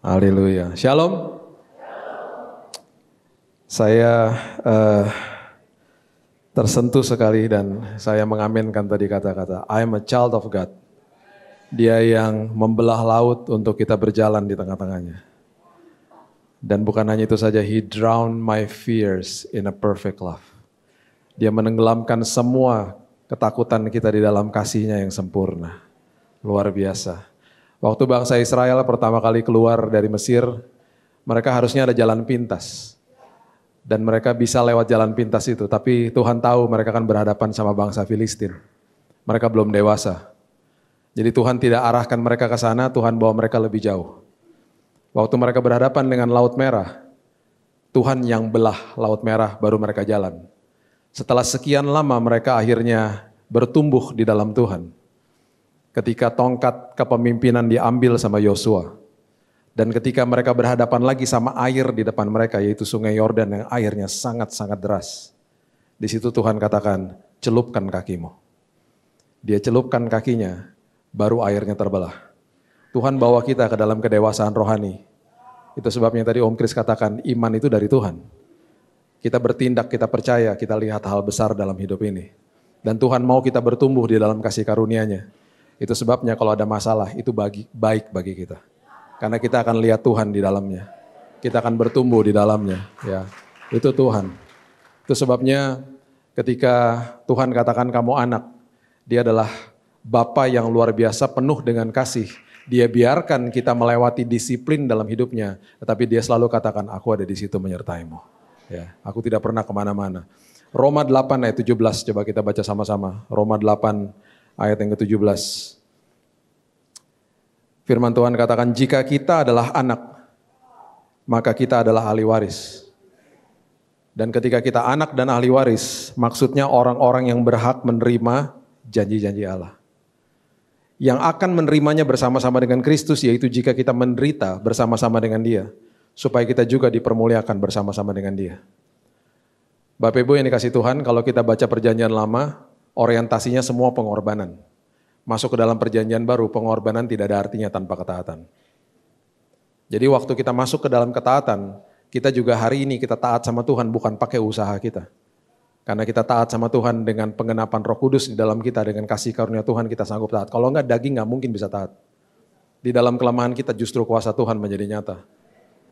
Haleluya. Shalom. Saya uh, tersentuh sekali dan saya mengaminkan tadi kata-kata I am a child of God. Dia yang membelah laut untuk kita berjalan di tengah-tengahnya. Dan bukan hanya itu saja, he drowned my fears in a perfect love. Dia menenggelamkan semua ketakutan kita di dalam kasihnya yang sempurna. Luar biasa. Waktu bangsa Israel pertama kali keluar dari Mesir, mereka harusnya ada jalan pintas. Dan mereka bisa lewat jalan pintas itu, tapi Tuhan tahu mereka akan berhadapan sama bangsa Filistin. Mereka belum dewasa. Jadi Tuhan tidak arahkan mereka ke sana, Tuhan bawa mereka lebih jauh. Waktu mereka berhadapan dengan Laut Merah, Tuhan yang belah Laut Merah baru mereka jalan. Setelah sekian lama mereka akhirnya bertumbuh di dalam Tuhan ketika tongkat kepemimpinan diambil sama Yosua. Dan ketika mereka berhadapan lagi sama air di depan mereka, yaitu sungai Yordan yang airnya sangat-sangat deras. Di situ Tuhan katakan, celupkan kakimu. Dia celupkan kakinya, baru airnya terbelah. Tuhan bawa kita ke dalam kedewasaan rohani. Itu sebabnya tadi Om Kris katakan, iman itu dari Tuhan. Kita bertindak, kita percaya, kita lihat hal besar dalam hidup ini. Dan Tuhan mau kita bertumbuh di dalam kasih karunia-Nya itu sebabnya kalau ada masalah itu bagi, baik bagi kita. Karena kita akan lihat Tuhan di dalamnya. Kita akan bertumbuh di dalamnya. Ya, itu Tuhan. Itu sebabnya ketika Tuhan katakan kamu anak, dia adalah Bapa yang luar biasa penuh dengan kasih. Dia biarkan kita melewati disiplin dalam hidupnya, tetapi dia selalu katakan, aku ada di situ menyertaimu. Ya, aku tidak pernah kemana-mana. Roma 8 ayat 17, coba kita baca sama-sama. Roma 8 ayat yang ke-17. Firman Tuhan katakan, jika kita adalah anak, maka kita adalah ahli waris. Dan ketika kita anak dan ahli waris, maksudnya orang-orang yang berhak menerima janji-janji Allah. Yang akan menerimanya bersama-sama dengan Kristus, yaitu jika kita menderita bersama-sama dengan dia. Supaya kita juga dipermuliakan bersama-sama dengan dia. Bapak Ibu yang dikasih Tuhan, kalau kita baca perjanjian lama, orientasinya semua pengorbanan. Masuk ke dalam perjanjian baru, pengorbanan tidak ada artinya tanpa ketaatan. Jadi waktu kita masuk ke dalam ketaatan, kita juga hari ini kita taat sama Tuhan bukan pakai usaha kita. Karena kita taat sama Tuhan dengan pengenapan roh kudus di dalam kita, dengan kasih karunia Tuhan kita sanggup taat. Kalau enggak daging enggak mungkin bisa taat. Di dalam kelemahan kita justru kuasa Tuhan menjadi nyata.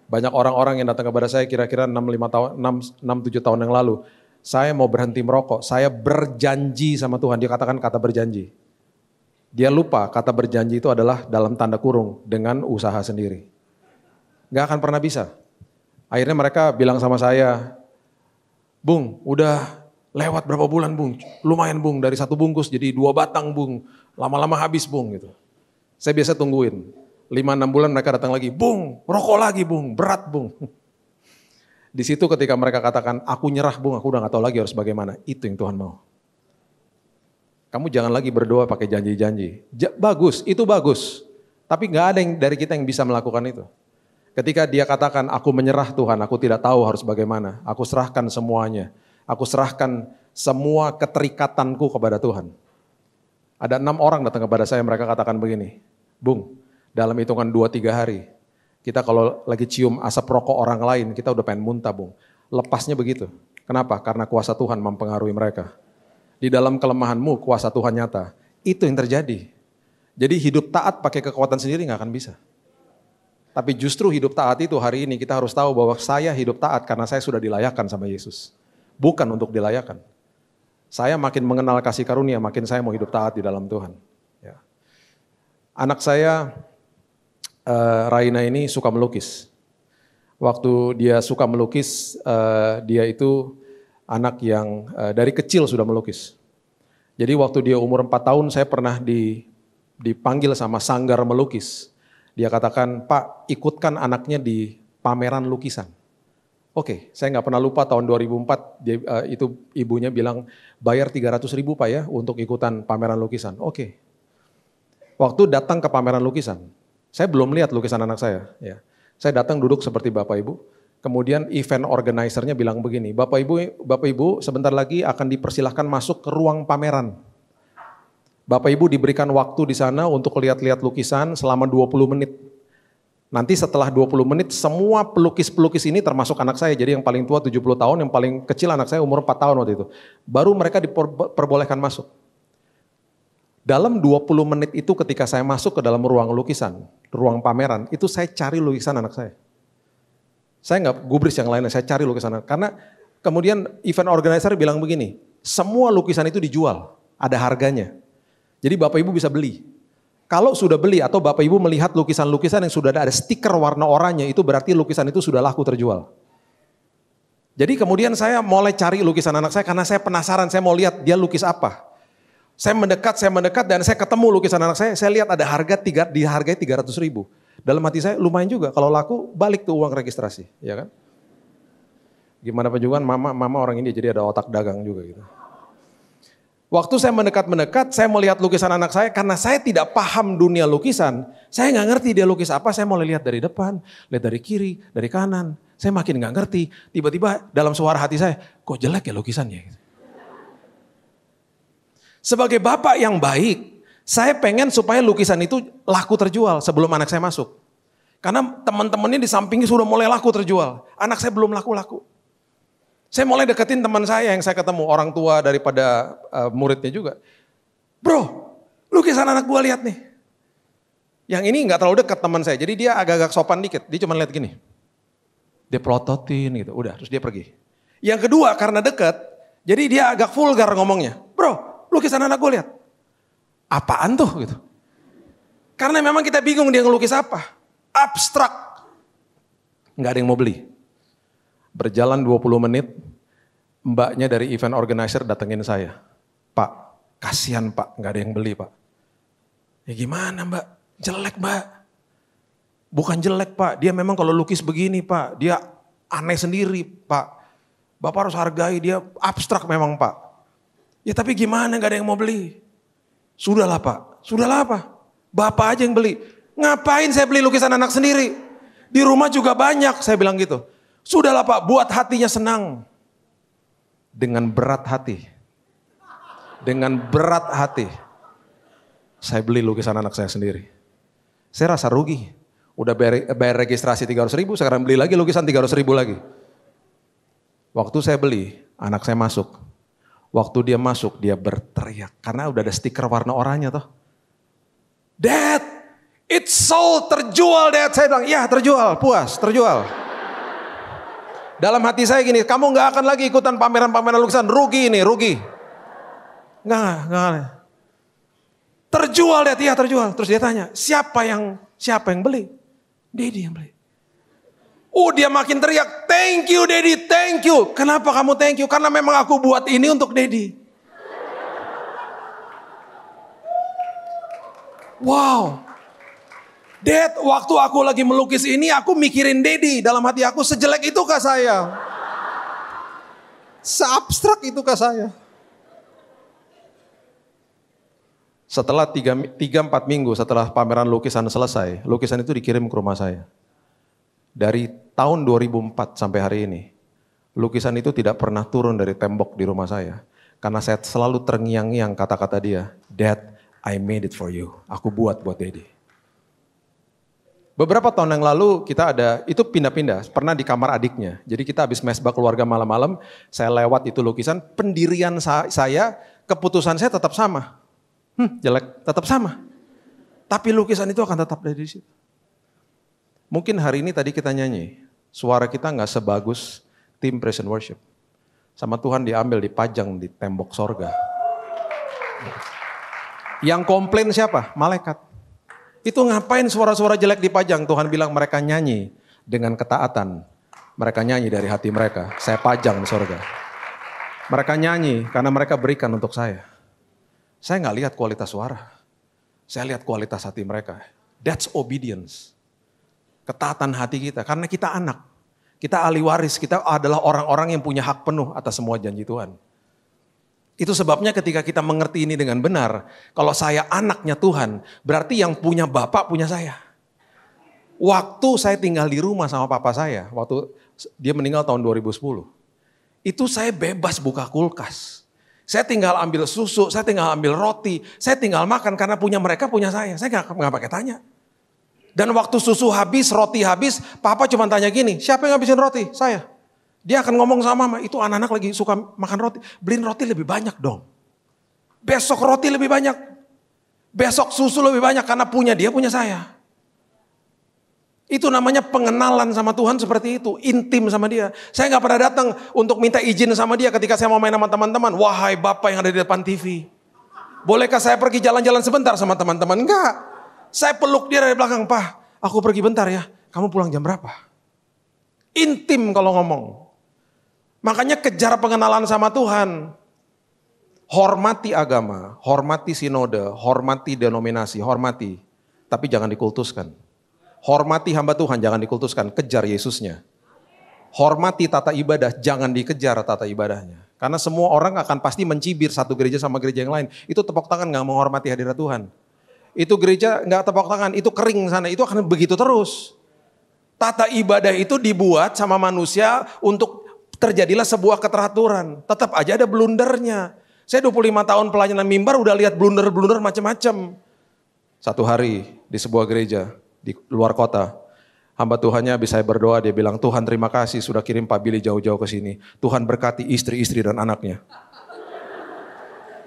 Banyak orang-orang yang datang kepada saya kira-kira 6-7 tahun, tahun yang lalu, saya mau berhenti merokok, saya berjanji sama Tuhan. Dia katakan kata berjanji. Dia lupa kata berjanji itu adalah dalam tanda kurung dengan usaha sendiri. Gak akan pernah bisa. Akhirnya mereka bilang sama saya, Bung, udah lewat berapa bulan Bung? Lumayan Bung, dari satu bungkus jadi dua batang Bung. Lama-lama habis Bung gitu. Saya biasa tungguin. lima enam bulan mereka datang lagi, Bung, rokok lagi Bung, berat Bung. Di situ ketika mereka katakan, aku nyerah bung, aku udah gak tahu lagi harus bagaimana. Itu yang Tuhan mau. Kamu jangan lagi berdoa pakai janji-janji. Ja, bagus, itu bagus. Tapi gak ada yang dari kita yang bisa melakukan itu. Ketika dia katakan, aku menyerah Tuhan, aku tidak tahu harus bagaimana. Aku serahkan semuanya. Aku serahkan semua keterikatanku kepada Tuhan. Ada enam orang datang kepada saya, mereka katakan begini, Bung, dalam hitungan dua tiga hari, kita kalau lagi cium asap rokok orang lain, kita udah pengen muntah, Bung. Lepasnya begitu. Kenapa? Karena kuasa Tuhan mempengaruhi mereka. Di dalam kelemahanmu kuasa Tuhan nyata. Itu yang terjadi. Jadi hidup taat pakai kekuatan sendiri nggak akan bisa. Tapi justru hidup taat itu hari ini kita harus tahu bahwa saya hidup taat karena saya sudah dilayakkan sama Yesus. Bukan untuk dilayakkan. Saya makin mengenal kasih karunia, makin saya mau hidup taat di dalam Tuhan. Ya. Anak saya uh, Raina ini suka melukis. Waktu dia suka melukis, uh, dia itu anak yang uh, dari kecil sudah melukis. Jadi waktu dia umur 4 tahun saya pernah di, dipanggil sama sanggar melukis. Dia katakan, Pak ikutkan anaknya di pameran lukisan. Oke, okay, saya nggak pernah lupa tahun 2004 dia, uh, itu ibunya bilang bayar 300 ribu Pak ya untuk ikutan pameran lukisan. Oke, okay. waktu datang ke pameran lukisan, saya belum lihat lukisan anak saya. Ya. Saya datang duduk seperti Bapak Ibu, kemudian event organisernya bilang begini, Bapak Ibu, Bapak Ibu sebentar lagi akan dipersilahkan masuk ke ruang pameran. Bapak Ibu diberikan waktu di sana untuk lihat-lihat lukisan selama 20 menit. Nanti setelah 20 menit semua pelukis-pelukis ini termasuk anak saya. Jadi yang paling tua 70 tahun, yang paling kecil anak saya umur 4 tahun waktu itu. Baru mereka diperbolehkan masuk. Dalam 20 menit itu ketika saya masuk ke dalam ruang lukisan, ruang pameran, itu saya cari lukisan anak saya. Saya nggak gubris yang lainnya, saya cari lukisan anak. Karena kemudian event organizer bilang begini, semua lukisan itu dijual, ada harganya. Jadi Bapak Ibu bisa beli. Kalau sudah beli atau Bapak Ibu melihat lukisan-lukisan yang sudah ada, ada stiker warna oranye, itu berarti lukisan itu sudah laku terjual. Jadi kemudian saya mulai cari lukisan anak saya karena saya penasaran, saya mau lihat dia lukis apa. Saya mendekat, saya mendekat dan saya ketemu lukisan anak saya. Saya lihat ada harga tiga, dihargai 300 ribu. Dalam hati saya lumayan juga. Kalau laku balik tuh uang registrasi, ya kan? Gimana pun juga mama, mama orang ini jadi ada otak dagang juga gitu. Waktu saya mendekat-mendekat, saya melihat lukisan anak saya karena saya tidak paham dunia lukisan. Saya nggak ngerti dia lukis apa, saya mulai lihat dari depan, lihat dari kiri, dari kanan. Saya makin nggak ngerti. Tiba-tiba dalam suara hati saya, kok jelek ya lukisannya? Sebagai bapak yang baik, saya pengen supaya lukisan itu laku terjual sebelum anak saya masuk. Karena teman-temannya di sampingnya sudah mulai laku terjual. Anak saya belum laku-laku. Saya mulai deketin teman saya yang saya ketemu, orang tua daripada uh, muridnya juga. Bro, lukisan anak gua lihat nih. Yang ini nggak terlalu dekat teman saya, jadi dia agak-agak sopan dikit. Dia cuma lihat gini. Dia pelototin gitu, udah terus dia pergi. Yang kedua karena dekat, jadi dia agak vulgar ngomongnya. Bro, lukisan anak gue lihat. Apaan tuh gitu. Karena memang kita bingung dia ngelukis apa. Abstrak. Nggak ada yang mau beli. Berjalan 20 menit, mbaknya dari event organizer datengin saya. Pak, kasihan pak, nggak ada yang beli pak. Ya gimana mbak, jelek mbak. Bukan jelek pak, dia memang kalau lukis begini pak, dia aneh sendiri pak. Bapak harus hargai dia abstrak memang pak. Ya tapi gimana gak ada yang mau beli? Sudahlah pak, sudahlah apa? Bapak aja yang beli. Ngapain saya beli lukisan anak sendiri? Di rumah juga banyak, saya bilang gitu. Sudahlah pak, buat hatinya senang. Dengan berat hati. Dengan berat hati. Saya beli lukisan anak saya sendiri. Saya rasa rugi. Udah bayar, bayar registrasi 300 ribu, sekarang beli lagi lukisan 300 ribu lagi. Waktu saya beli, anak saya masuk. Waktu dia masuk, dia berteriak. Karena udah ada stiker warna oranye tuh. Dad, it's sold, terjual Dad. Saya bilang, ya terjual, puas, terjual. Dalam hati saya gini, kamu gak akan lagi ikutan pameran-pameran lukisan. Rugi ini, rugi. Nggak, nggak. Terjual Dad, ya terjual. Terus dia tanya, siapa yang siapa yang beli? Dia yang beli. Oh dia makin teriak, thank you Daddy thank you. Kenapa kamu thank you? Karena memang aku buat ini untuk Daddy Wow. Dad, waktu aku lagi melukis ini aku mikirin Daddy Dalam hati aku sejelek itu kah saya? Seabstrak itu kah saya? Setelah 3-4 minggu setelah pameran lukisan selesai, lukisan itu dikirim ke rumah saya. Dari tahun 2004 sampai hari ini, lukisan itu tidak pernah turun dari tembok di rumah saya. Karena saya selalu terngiang-ngiang kata-kata dia, Dad, I made it for you. Aku buat buat Daddy. Beberapa tahun yang lalu kita ada, itu pindah-pindah, pernah di kamar adiknya. Jadi kita habis mesbah keluarga malam-malam, saya lewat itu lukisan, pendirian saya, keputusan saya tetap sama. Hmm, jelek, tetap sama. Tapi lukisan itu akan tetap ada di situ. Mungkin hari ini tadi kita nyanyi, Suara kita nggak sebagus tim praise and worship. Sama Tuhan diambil, dipajang di tembok sorga. Yang komplain siapa? Malaikat. Itu ngapain suara-suara jelek dipajang? Tuhan bilang mereka nyanyi dengan ketaatan. Mereka nyanyi dari hati mereka. Saya pajang di sorga. Mereka nyanyi karena mereka berikan untuk saya. Saya nggak lihat kualitas suara. Saya lihat kualitas hati mereka. That's obedience ketaatan hati kita. Karena kita anak, kita ahli waris, kita adalah orang-orang yang punya hak penuh atas semua janji Tuhan. Itu sebabnya ketika kita mengerti ini dengan benar, kalau saya anaknya Tuhan, berarti yang punya bapak punya saya. Waktu saya tinggal di rumah sama papa saya, waktu dia meninggal tahun 2010, itu saya bebas buka kulkas. Saya tinggal ambil susu, saya tinggal ambil roti, saya tinggal makan karena punya mereka punya saya. Saya nggak pakai tanya. Dan waktu susu habis, roti habis, papa cuma tanya gini, siapa yang ngabisin roti? Saya. Dia akan ngomong sama mama, itu anak-anak lagi suka makan roti. Beliin roti lebih banyak dong. Besok roti lebih banyak. Besok susu lebih banyak karena punya dia, punya saya. Itu namanya pengenalan sama Tuhan seperti itu, intim sama dia. Saya nggak pernah datang untuk minta izin sama dia ketika saya mau main sama teman-teman. Wahai Bapak yang ada di depan TV, bolehkah saya pergi jalan-jalan sebentar sama teman-teman? Enggak. Saya peluk dia dari belakang, Pak. Aku pergi bentar ya. Kamu pulang jam berapa? Intim kalau ngomong. Makanya kejar pengenalan sama Tuhan. Hormati agama, hormati sinode, hormati denominasi, hormati. Tapi jangan dikultuskan. Hormati hamba Tuhan, jangan dikultuskan. Kejar Yesusnya. Hormati tata ibadah, jangan dikejar tata ibadahnya. Karena semua orang akan pasti mencibir satu gereja sama gereja yang lain. Itu tepok tangan nggak menghormati hadirat Tuhan itu gereja nggak tepuk tangan, itu kering sana, itu akan begitu terus. Tata ibadah itu dibuat sama manusia untuk terjadilah sebuah keteraturan. Tetap aja ada blundernya. Saya 25 tahun pelayanan mimbar udah lihat blunder-blunder macam-macam. Satu hari di sebuah gereja di luar kota, hamba Tuhannya habis saya berdoa dia bilang, "Tuhan, terima kasih sudah kirim Pak Billy jauh-jauh ke sini. Tuhan berkati istri-istri dan anaknya."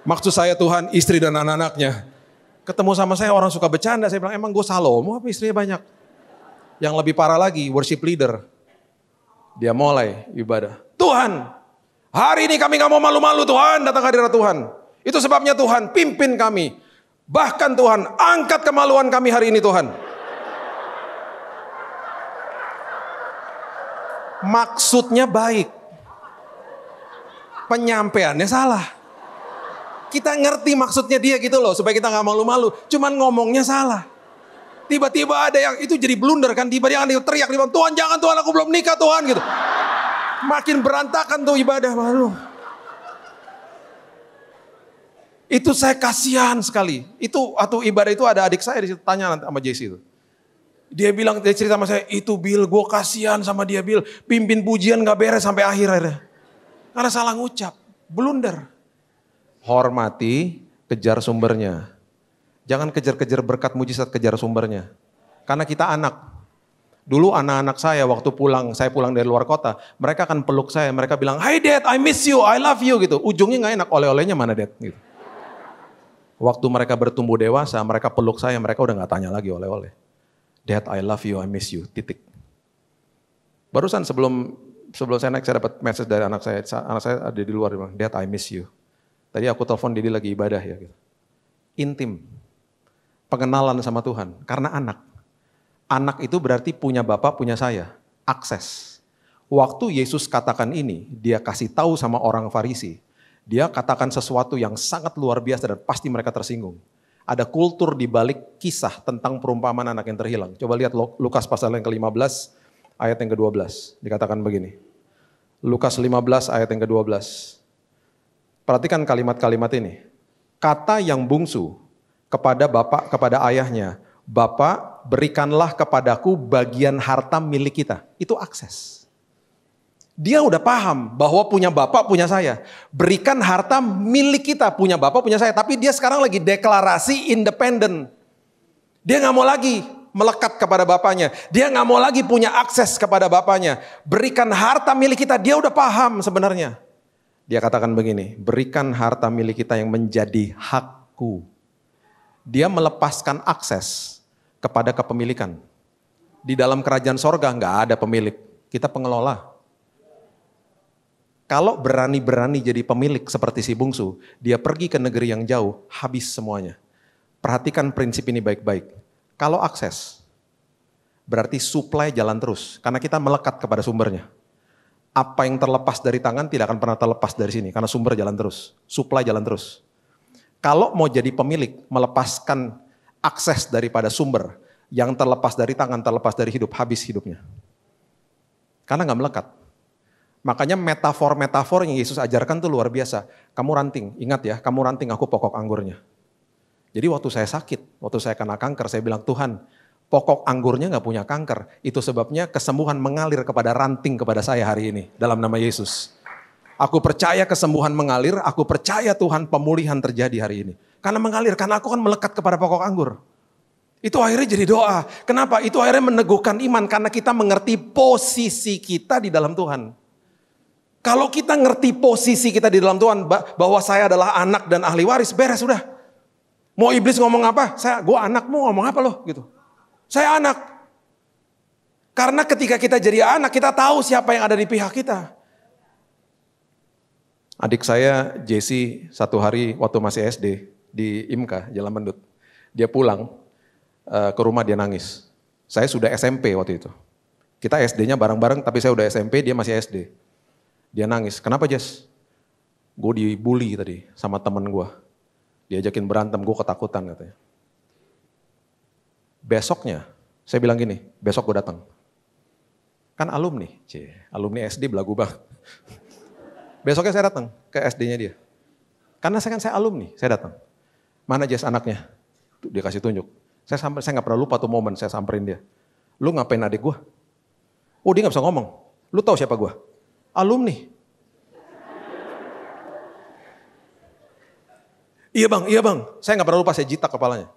Maksud saya Tuhan istri dan anak-anaknya ketemu sama saya orang suka bercanda. Saya bilang, emang gue Salomo apa istrinya banyak? Yang lebih parah lagi, worship leader. Dia mulai ibadah. Tuhan, hari ini kami gak mau malu-malu Tuhan, datang hadirat Tuhan. Itu sebabnya Tuhan, pimpin kami. Bahkan Tuhan, angkat kemaluan kami hari ini Tuhan. Maksudnya baik. Penyampaiannya salah kita ngerti maksudnya dia gitu loh, supaya kita nggak malu-malu. Cuman ngomongnya salah. Tiba-tiba ada yang itu jadi blunder kan, tiba-tiba yang yang teriak, dia Tuhan jangan Tuhan aku belum nikah Tuhan gitu. Makin berantakan tuh ibadah malu. Itu saya kasihan sekali. Itu atau ibadah itu ada adik saya tanya nanti sama Jesse itu. Dia bilang, dia cerita sama saya, itu Bill, gue kasihan sama dia Bill. Pimpin pujian nggak beres sampai akhir akhirnya. Karena salah ngucap, blunder hormati, kejar sumbernya. Jangan kejar-kejar berkat mujizat, kejar sumbernya. Karena kita anak. Dulu anak-anak saya waktu pulang, saya pulang dari luar kota, mereka akan peluk saya, mereka bilang, Hey Dad, I miss you, I love you, gitu. Ujungnya gak enak, oleh-olehnya mana Dad, gitu. Waktu mereka bertumbuh dewasa, mereka peluk saya, mereka udah gak tanya lagi oleh-oleh. Dad, I love you, I miss you, titik. Barusan sebelum sebelum saya naik, saya dapat message dari anak saya, anak saya ada di luar, dia bilang, Dad, I miss you. Tadi aku telepon Didi lagi ibadah ya. Gitu. Intim. Pengenalan sama Tuhan. Karena anak. Anak itu berarti punya bapak, punya saya. Akses. Waktu Yesus katakan ini, dia kasih tahu sama orang Farisi. Dia katakan sesuatu yang sangat luar biasa dan pasti mereka tersinggung. Ada kultur di balik kisah tentang perumpamaan anak yang terhilang. Coba lihat Lukas pasal yang ke-15 ayat yang ke-12. Dikatakan begini. Lukas 15 ayat yang ke-12. Perhatikan kalimat-kalimat ini. Kata yang bungsu kepada bapak, kepada ayahnya, Bapak berikanlah kepadaku bagian harta milik kita. Itu akses. Dia udah paham bahwa punya bapak, punya saya. Berikan harta milik kita, punya bapak, punya saya. Tapi dia sekarang lagi deklarasi independen. Dia nggak mau lagi melekat kepada bapaknya. Dia nggak mau lagi punya akses kepada bapaknya. Berikan harta milik kita. Dia udah paham sebenarnya. Dia katakan begini, berikan harta milik kita yang menjadi hakku. Dia melepaskan akses kepada kepemilikan. Di dalam kerajaan sorga nggak ada pemilik, kita pengelola. Kalau berani-berani jadi pemilik seperti si bungsu, dia pergi ke negeri yang jauh, habis semuanya. Perhatikan prinsip ini baik-baik. Kalau akses, berarti supply jalan terus, karena kita melekat kepada sumbernya apa yang terlepas dari tangan tidak akan pernah terlepas dari sini karena sumber jalan terus, supply jalan terus. Kalau mau jadi pemilik, melepaskan akses daripada sumber yang terlepas dari tangan, terlepas dari hidup, habis hidupnya. Karena nggak melekat. Makanya metafor-metafor yang Yesus ajarkan tuh luar biasa. Kamu ranting, ingat ya, kamu ranting aku pokok anggurnya. Jadi waktu saya sakit, waktu saya kena kanker, saya bilang Tuhan, pokok anggurnya nggak punya kanker. Itu sebabnya kesembuhan mengalir kepada ranting kepada saya hari ini dalam nama Yesus. Aku percaya kesembuhan mengalir, aku percaya Tuhan pemulihan terjadi hari ini. Karena mengalir, karena aku kan melekat kepada pokok anggur. Itu akhirnya jadi doa. Kenapa? Itu akhirnya meneguhkan iman karena kita mengerti posisi kita di dalam Tuhan. Kalau kita ngerti posisi kita di dalam Tuhan bahwa saya adalah anak dan ahli waris, beres sudah. Mau iblis ngomong apa? Saya, gue anakmu ngomong apa loh gitu. Saya anak. Karena ketika kita jadi anak, kita tahu siapa yang ada di pihak kita. Adik saya, Jesse, satu hari waktu masih SD di IMKA, Jalan Mendut. Dia pulang eh, ke rumah, dia nangis. Saya sudah SMP waktu itu. Kita SD-nya bareng-bareng, tapi saya udah SMP, dia masih SD. Dia nangis. Kenapa, Jess? Gue dibully tadi sama temen gue. Diajakin berantem, gue ketakutan katanya. Besoknya, saya bilang gini, besok gue datang. Kan alumni, cie, alumni SD belagu bang. Besoknya saya datang ke SD-nya dia. Karena saya kan saya alumni, saya datang. Mana jas anaknya? Dia kasih tunjuk. Saya sampai saya nggak pernah lupa tuh momen saya samperin dia. Lu ngapain adik gue? Oh dia nggak bisa ngomong. Lu tahu siapa gue? Alumni. Iya bang, iya bang. Saya nggak pernah lupa saya jitak kepalanya.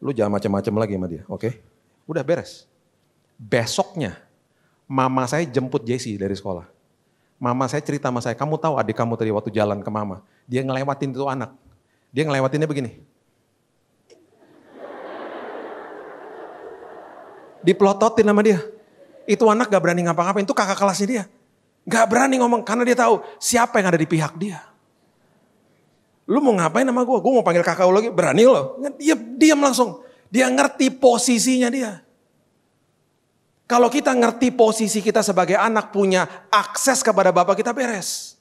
Lu jangan macam-macam lagi sama dia, oke? Okay? Udah beres. Besoknya, mama saya jemput Jesse dari sekolah. Mama saya cerita sama saya, kamu tahu adik kamu tadi waktu jalan ke mama, dia ngelewatin itu anak. Dia ngelewatinnya begini. Dipelototin sama dia. Itu anak gak berani ngapa-ngapain, itu kakak kelasnya dia. Gak berani ngomong karena dia tahu siapa yang ada di pihak dia. Lu mau ngapain sama gue? Gue mau panggil kakak lu lagi. Berani lo. Dia diam langsung. Dia ngerti posisinya dia. Kalau kita ngerti posisi kita sebagai anak punya akses kepada Bapak kita beres.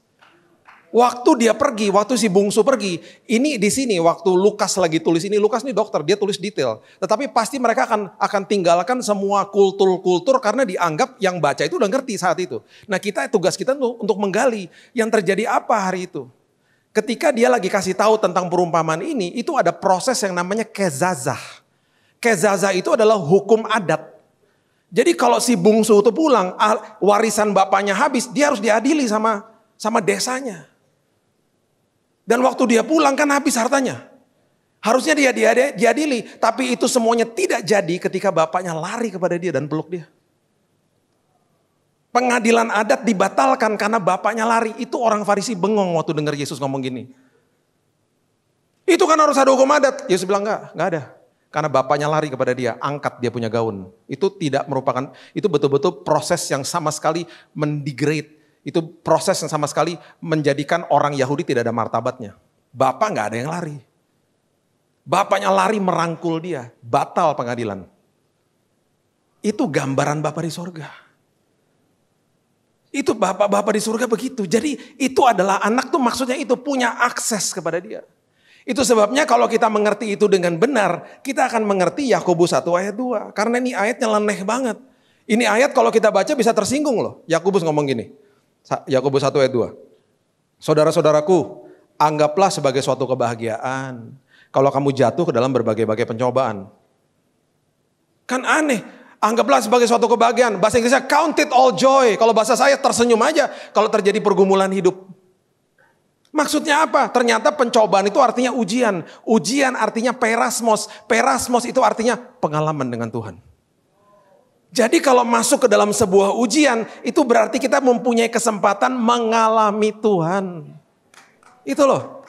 Waktu dia pergi, waktu si bungsu pergi, ini di sini waktu Lukas lagi tulis ini, Lukas ini dokter, dia tulis detail. Tetapi pasti mereka akan akan tinggalkan semua kultur-kultur karena dianggap yang baca itu udah ngerti saat itu. Nah kita tugas kita tuh untuk menggali yang terjadi apa hari itu ketika dia lagi kasih tahu tentang perumpamaan ini, itu ada proses yang namanya kezazah. Kezazah itu adalah hukum adat. Jadi kalau si bungsu itu pulang, ah, warisan bapaknya habis, dia harus diadili sama sama desanya. Dan waktu dia pulang kan habis hartanya. Harusnya dia diadili, tapi itu semuanya tidak jadi ketika bapaknya lari kepada dia dan peluk dia pengadilan adat dibatalkan karena bapaknya lari. Itu orang Farisi bengong waktu dengar Yesus ngomong gini. Itu kan harus ada hukum adat. Yesus bilang enggak, enggak ada. Karena bapaknya lari kepada dia, angkat dia punya gaun. Itu tidak merupakan, itu betul-betul proses yang sama sekali mendegrade. Itu proses yang sama sekali menjadikan orang Yahudi tidak ada martabatnya. Bapak nggak ada yang lari. Bapaknya lari merangkul dia, batal pengadilan. Itu gambaran Bapak di sorga. Itu bapak-bapak di surga begitu. Jadi itu adalah anak tuh maksudnya itu punya akses kepada dia. Itu sebabnya kalau kita mengerti itu dengan benar, kita akan mengerti Yakobus 1 ayat 2. Karena ini ayatnya leneh banget. Ini ayat kalau kita baca bisa tersinggung loh. Yakobus ngomong gini. Yakobus 1 ayat 2. Saudara-saudaraku, anggaplah sebagai suatu kebahagiaan kalau kamu jatuh ke dalam berbagai-bagai pencobaan. Kan aneh, Anggaplah sebagai suatu kebahagiaan. Bahasa Inggrisnya count it all joy. Kalau bahasa saya tersenyum aja kalau terjadi pergumulan hidup. Maksudnya apa? Ternyata pencobaan itu artinya ujian. Ujian artinya perasmos. Perasmos itu artinya pengalaman dengan Tuhan. Jadi kalau masuk ke dalam sebuah ujian, itu berarti kita mempunyai kesempatan mengalami Tuhan. Itu loh.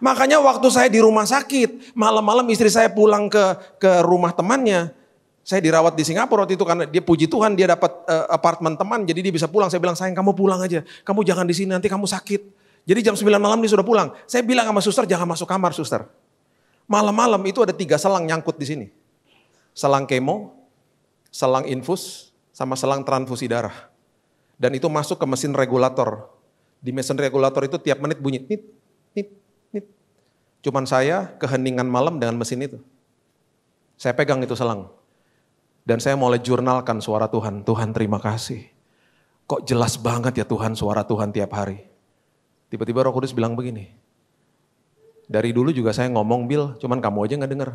Makanya waktu saya di rumah sakit, malam-malam istri saya pulang ke ke rumah temannya, saya dirawat di Singapura waktu itu karena dia puji Tuhan dia dapat uh, apartemen teman jadi dia bisa pulang. Saya bilang sayang kamu pulang aja. Kamu jangan di sini nanti kamu sakit. Jadi jam 9 malam dia sudah pulang. Saya bilang sama suster jangan masuk kamar suster. Malam-malam itu ada tiga selang nyangkut di sini. Selang kemo, selang infus, sama selang transfusi darah. Dan itu masuk ke mesin regulator. Di mesin regulator itu tiap menit bunyi nit, nit, nit. Cuman saya keheningan malam dengan mesin itu. Saya pegang itu selang. Dan saya mulai jurnalkan suara Tuhan. Tuhan terima kasih. Kok jelas banget ya Tuhan suara Tuhan tiap hari. Tiba-tiba roh kudus bilang begini. Dari dulu juga saya ngomong Bill, cuman kamu aja gak denger.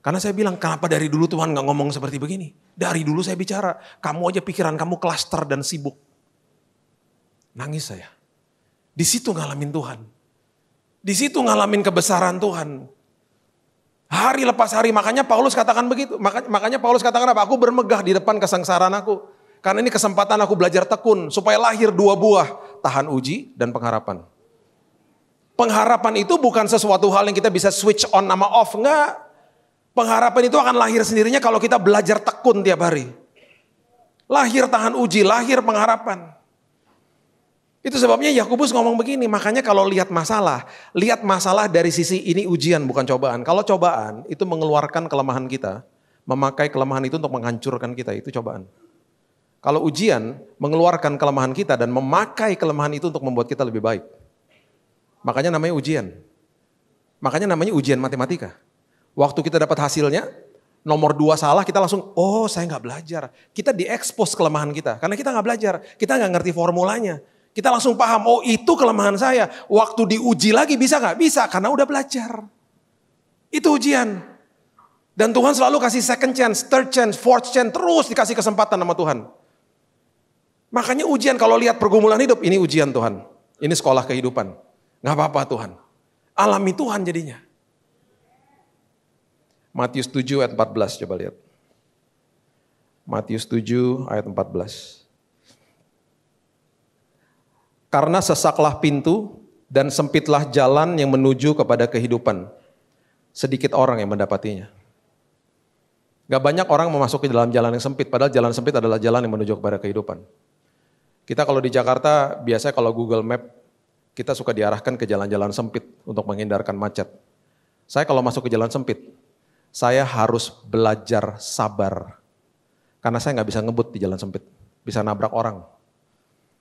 Karena saya bilang, kenapa dari dulu Tuhan gak ngomong seperti begini? Dari dulu saya bicara, kamu aja pikiran kamu klaster dan sibuk. Nangis saya. Di situ ngalamin Tuhan. Di situ ngalamin kebesaran Tuhan. Hari lepas hari, makanya Paulus katakan begitu. Makanya, makanya Paulus katakan apa? Aku bermegah di depan kesengsaraan aku. Karena ini kesempatan aku belajar tekun supaya lahir dua buah, tahan uji dan pengharapan. Pengharapan itu bukan sesuatu hal yang kita bisa switch on nama off, enggak. Pengharapan itu akan lahir sendirinya kalau kita belajar tekun tiap hari. Lahir tahan uji, lahir pengharapan. Itu sebabnya Yakobus ngomong begini, makanya kalau lihat masalah, lihat masalah dari sisi ini ujian bukan cobaan. Kalau cobaan itu mengeluarkan kelemahan kita, memakai kelemahan itu untuk menghancurkan kita, itu cobaan. Kalau ujian mengeluarkan kelemahan kita dan memakai kelemahan itu untuk membuat kita lebih baik. Makanya namanya ujian. Makanya namanya ujian matematika. Waktu kita dapat hasilnya, nomor dua salah kita langsung oh saya nggak belajar kita diekspos kelemahan kita karena kita nggak belajar kita nggak ngerti formulanya kita langsung paham, oh itu kelemahan saya. Waktu diuji lagi bisa gak? Bisa, karena udah belajar. Itu ujian. Dan Tuhan selalu kasih second chance, third chance, fourth chance, terus dikasih kesempatan sama Tuhan. Makanya ujian kalau lihat pergumulan hidup, ini ujian Tuhan. Ini sekolah kehidupan. Gak apa-apa Tuhan. Alami Tuhan jadinya. Matius 7 ayat 14, coba lihat. Matius 7 ayat 14. Karena sesaklah pintu dan sempitlah jalan yang menuju kepada kehidupan. Sedikit orang yang mendapatinya. Gak banyak orang memasuki dalam jalan yang sempit, padahal jalan sempit adalah jalan yang menuju kepada kehidupan. Kita kalau di Jakarta, biasanya kalau Google Map, kita suka diarahkan ke jalan-jalan sempit untuk menghindarkan macet. Saya kalau masuk ke jalan sempit, saya harus belajar sabar. Karena saya nggak bisa ngebut di jalan sempit, bisa nabrak orang.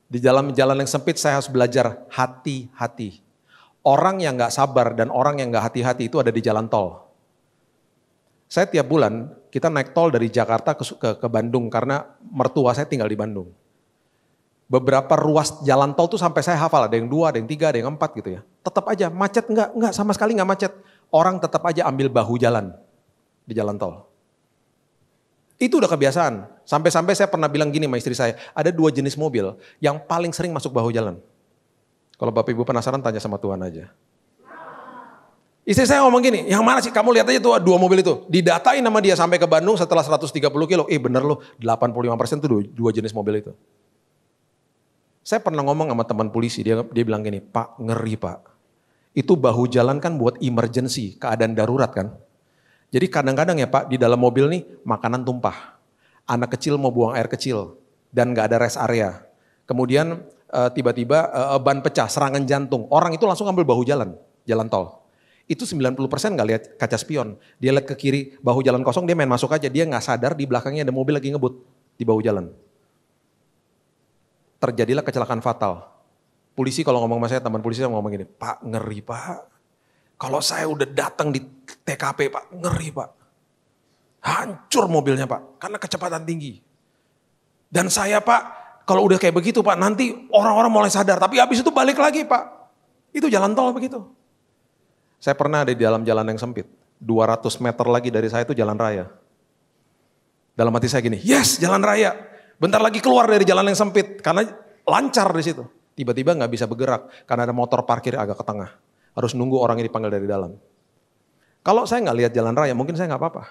Di dalam jalan yang sempit saya harus belajar hati-hati. Orang yang gak sabar dan orang yang gak hati-hati itu ada di jalan tol. Saya tiap bulan kita naik tol dari Jakarta ke, ke, ke Bandung karena mertua saya tinggal di Bandung. Beberapa ruas jalan tol tuh sampai saya hafal ada yang dua, ada yang tiga, ada yang empat gitu ya. Tetap aja macet nggak nggak sama sekali nggak macet. Orang tetap aja ambil bahu jalan di jalan tol. Itu udah kebiasaan. Sampai-sampai saya pernah bilang gini sama istri saya, ada dua jenis mobil yang paling sering masuk bahu jalan. Kalau Bapak Ibu penasaran tanya sama Tuhan aja. Istri saya ngomong gini, yang mana sih kamu lihat aja tuh dua mobil itu. Didatain sama dia sampai ke Bandung setelah 130 kilo. Eh bener loh, 85% persen tuh dua, dua jenis mobil itu. Saya pernah ngomong sama teman polisi, dia dia bilang gini, Pak ngeri Pak. Itu bahu jalan kan buat emergency, keadaan darurat kan. Jadi kadang-kadang ya Pak, di dalam mobil nih makanan tumpah anak kecil mau buang air kecil dan nggak ada rest area. Kemudian eh, tiba-tiba uh, ban pecah, serangan jantung. Orang itu langsung ambil bahu jalan, jalan tol. Itu 90% nggak lihat kaca spion. Dia lihat ke kiri, bahu jalan kosong, dia main masuk aja. Dia nggak sadar di belakangnya ada mobil lagi ngebut di bahu jalan. Terjadilah kecelakaan fatal. Polisi kalau ngomong sama saya, teman polisi saya ngomong gini, Pak ngeri Pak. Kalau saya udah datang di TKP Pak, ngeri Pak. Hancur mobilnya Pak, karena kecepatan tinggi. Dan saya Pak, kalau udah kayak begitu Pak, nanti orang-orang mulai sadar. Tapi habis itu balik lagi Pak. Itu jalan tol begitu. Saya pernah ada di dalam jalan yang sempit. 200 meter lagi dari saya itu jalan raya. Dalam hati saya gini, yes jalan raya. Bentar lagi keluar dari jalan yang sempit. Karena lancar di situ. Tiba-tiba gak bisa bergerak karena ada motor parkir agak ke tengah. Harus nunggu orang yang dipanggil dari dalam. Kalau saya nggak lihat jalan raya, mungkin saya nggak apa-apa.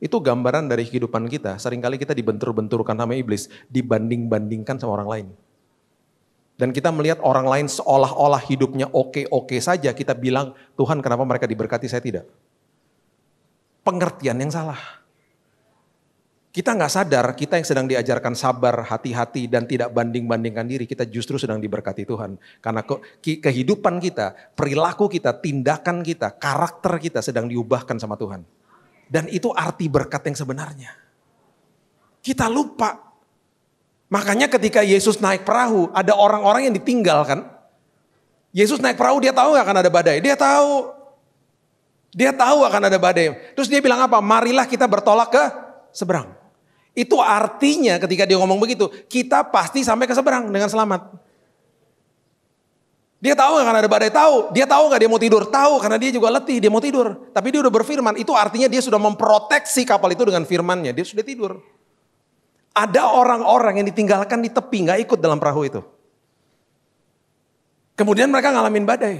Itu gambaran dari kehidupan kita. Seringkali kita dibentur-benturkan sama iblis, dibanding-bandingkan sama orang lain. Dan kita melihat orang lain seolah-olah hidupnya oke-oke saja, kita bilang, Tuhan kenapa mereka diberkati, saya tidak. Pengertian yang salah. Kita nggak sadar, kita yang sedang diajarkan sabar, hati-hati, dan tidak banding-bandingkan diri, kita justru sedang diberkati Tuhan. Karena kehidupan kita, perilaku kita, tindakan kita, karakter kita sedang diubahkan sama Tuhan. Dan itu arti berkat yang sebenarnya. Kita lupa. Makanya ketika Yesus naik perahu, ada orang-orang yang ditinggal kan. Yesus naik perahu dia tahu gak akan ada badai? Dia tahu. Dia tahu akan ada badai. Terus dia bilang apa? Marilah kita bertolak ke seberang. Itu artinya ketika dia ngomong begitu, kita pasti sampai ke seberang dengan selamat. Dia tahu nggak karena ada badai? Tahu. Dia tahu gak dia mau tidur? Tahu karena dia juga letih, dia mau tidur. Tapi dia udah berfirman, itu artinya dia sudah memproteksi kapal itu dengan firmannya. Dia sudah tidur. Ada orang-orang yang ditinggalkan di tepi, gak ikut dalam perahu itu. Kemudian mereka ngalamin badai.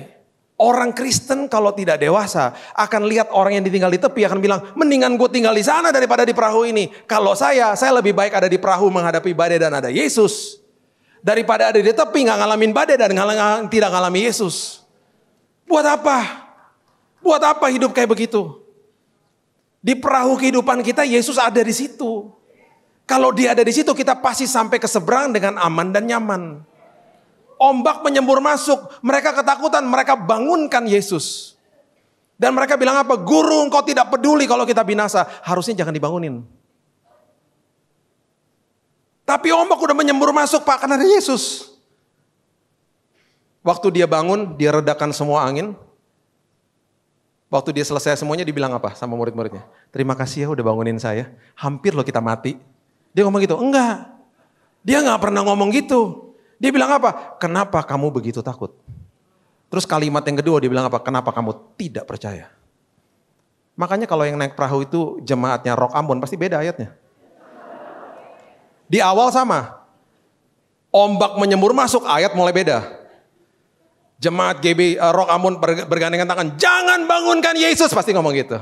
Orang Kristen kalau tidak dewasa akan lihat orang yang ditinggal di tepi akan bilang, mendingan gue tinggal di sana daripada di perahu ini. Kalau saya, saya lebih baik ada di perahu menghadapi badai dan ada Yesus Daripada ada di tepi nggak ngalamin badai dan tidak ngalami Yesus. Buat apa? Buat apa hidup kayak begitu? Di perahu kehidupan kita Yesus ada di situ. Kalau dia ada di situ kita pasti sampai ke seberang dengan aman dan nyaman. Ombak menyembur masuk, mereka ketakutan, mereka bangunkan Yesus. Dan mereka bilang apa? Guru engkau tidak peduli kalau kita binasa. Harusnya jangan dibangunin. Tapi ombak udah menyembur masuk pak karena ada Yesus. Waktu dia bangun, dia redakan semua angin. Waktu dia selesai semuanya, dibilang apa sama murid-muridnya? Terima kasih ya udah bangunin saya. Hampir loh kita mati. Dia ngomong gitu, enggak. Dia nggak pernah ngomong gitu. Dia bilang apa? Kenapa kamu begitu takut? Terus kalimat yang kedua dia bilang apa? Kenapa kamu tidak percaya? Makanya kalau yang naik perahu itu jemaatnya Rok Ambon pasti beda ayatnya. Di awal sama. Ombak menyembur masuk, ayat mulai beda. Jemaat GB uh, eh, Rock Amun bergandengan tangan, jangan bangunkan Yesus, pasti ngomong gitu.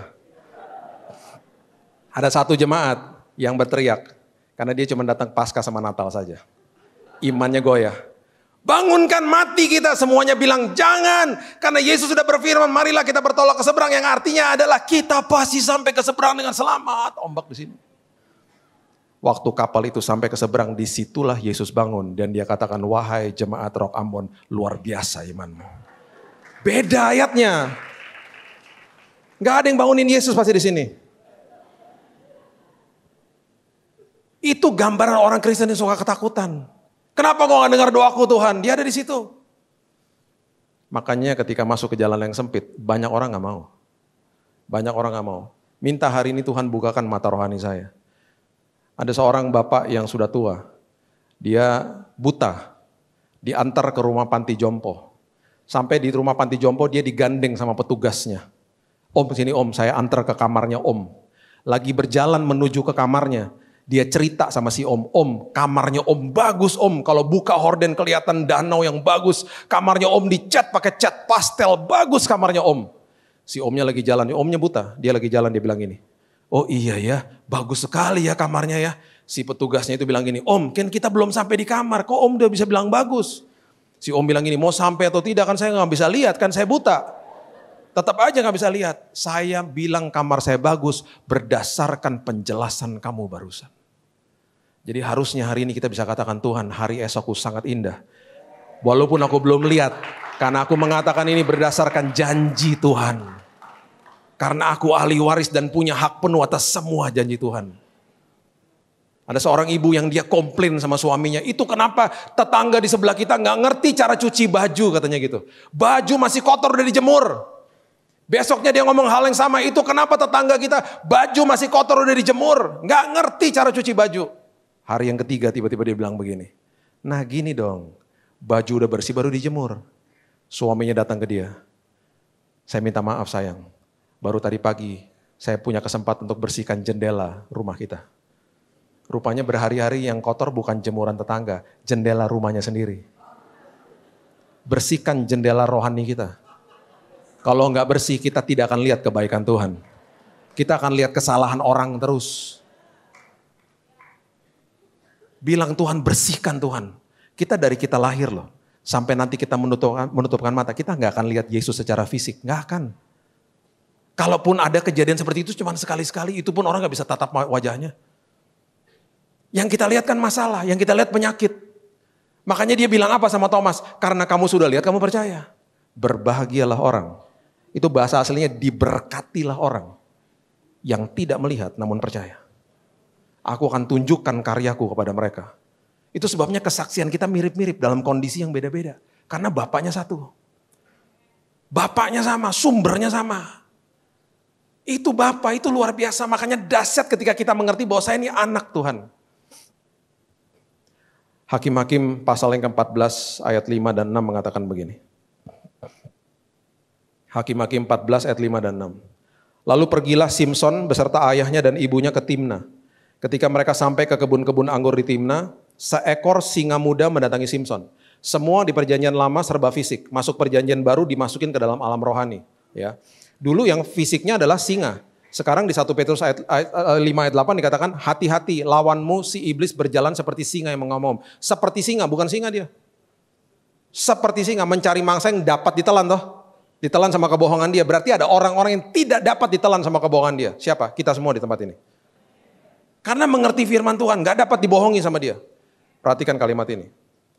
Ada satu jemaat yang berteriak, karena dia cuma datang pasca sama Natal saja. Imannya goyah. Bangunkan mati kita semuanya bilang jangan. Karena Yesus sudah berfirman marilah kita bertolak ke seberang. Yang artinya adalah kita pasti sampai ke seberang dengan selamat. Ombak di sini. Waktu kapal itu sampai ke seberang, disitulah Yesus bangun. Dan dia katakan, wahai jemaat Rok Ambon, luar biasa imanmu. Beda ayatnya. Gak ada yang bangunin Yesus pasti di sini. Itu gambaran orang Kristen yang suka ketakutan. Kenapa kau gak dengar doaku Tuhan? Dia ada di situ. Makanya ketika masuk ke jalan yang sempit, banyak orang gak mau. Banyak orang gak mau. Minta hari ini Tuhan bukakan mata rohani saya ada seorang bapak yang sudah tua. Dia buta. Diantar ke rumah panti jompo. Sampai di rumah panti jompo dia digandeng sama petugasnya. Om sini om, saya antar ke kamarnya om. Lagi berjalan menuju ke kamarnya. Dia cerita sama si om, om kamarnya om bagus om. Kalau buka horden kelihatan danau yang bagus. Kamarnya om dicat pakai cat pastel, bagus kamarnya om. Si omnya lagi jalan, omnya buta, dia lagi jalan dia bilang ini. Oh iya ya, bagus sekali ya kamarnya ya. Si petugasnya itu bilang gini, om kan kita belum sampai di kamar, kok om udah bisa bilang bagus? Si om bilang gini, mau sampai atau tidak kan saya nggak bisa lihat, kan saya buta. Tetap aja nggak bisa lihat. Saya bilang kamar saya bagus berdasarkan penjelasan kamu barusan. Jadi harusnya hari ini kita bisa katakan Tuhan hari esokku sangat indah. Walaupun aku belum lihat, karena aku mengatakan ini berdasarkan janji Tuhan. Karena aku ahli waris dan punya hak penuh atas semua janji Tuhan. Ada seorang ibu yang dia komplain sama suaminya. Itu kenapa tetangga di sebelah kita nggak ngerti cara cuci baju katanya gitu. Baju masih kotor udah dijemur. Besoknya dia ngomong hal yang sama. Itu kenapa tetangga kita baju masih kotor udah dijemur. Nggak ngerti cara cuci baju. Hari yang ketiga tiba-tiba dia bilang begini. Nah gini dong. Baju udah bersih baru dijemur. Suaminya datang ke dia. Saya minta maaf sayang. Baru tadi pagi saya punya kesempatan untuk bersihkan jendela rumah kita. Rupanya berhari-hari yang kotor bukan jemuran tetangga, jendela rumahnya sendiri. Bersihkan jendela rohani kita. Kalau nggak bersih kita tidak akan lihat kebaikan Tuhan. Kita akan lihat kesalahan orang terus. Bilang Tuhan bersihkan Tuhan. Kita dari kita lahir loh. Sampai nanti kita menutupkan, menutupkan mata, kita nggak akan lihat Yesus secara fisik. Nggak akan. Kalaupun ada kejadian seperti itu cuma sekali-sekali, itu pun orang gak bisa tatap wajahnya. Yang kita lihat kan masalah, yang kita lihat penyakit. Makanya dia bilang apa sama Thomas? Karena kamu sudah lihat, kamu percaya. Berbahagialah orang. Itu bahasa aslinya diberkatilah orang. Yang tidak melihat namun percaya. Aku akan tunjukkan karyaku kepada mereka. Itu sebabnya kesaksian kita mirip-mirip dalam kondisi yang beda-beda. Karena bapaknya satu. Bapaknya sama, sumbernya sama. Itu Bapak, itu luar biasa. Makanya dahsyat ketika kita mengerti bahwa saya ini anak Tuhan. Hakim-hakim pasal yang ke-14 ayat 5 dan 6 mengatakan begini. Hakim-hakim 14 ayat 5 dan 6. Lalu pergilah Simpson beserta ayahnya dan ibunya ke Timna. Ketika mereka sampai ke kebun-kebun anggur di Timna, seekor singa muda mendatangi Simpson. Semua di perjanjian lama serba fisik, masuk perjanjian baru dimasukin ke dalam alam rohani, ya. Dulu yang fisiknya adalah singa. Sekarang di 1 Petrus ayat, ayat, eh, ayat 5 ayat 8 dikatakan hati-hati lawanmu si iblis berjalan seperti singa yang mengomong. Seperti singa, bukan singa dia. Seperti singa mencari mangsa yang dapat ditelan toh. Ditelan sama kebohongan dia. Berarti ada orang-orang yang tidak dapat ditelan sama kebohongan dia. Siapa? Kita semua di tempat ini. Karena mengerti firman Tuhan, gak dapat dibohongi sama dia. Perhatikan kalimat ini.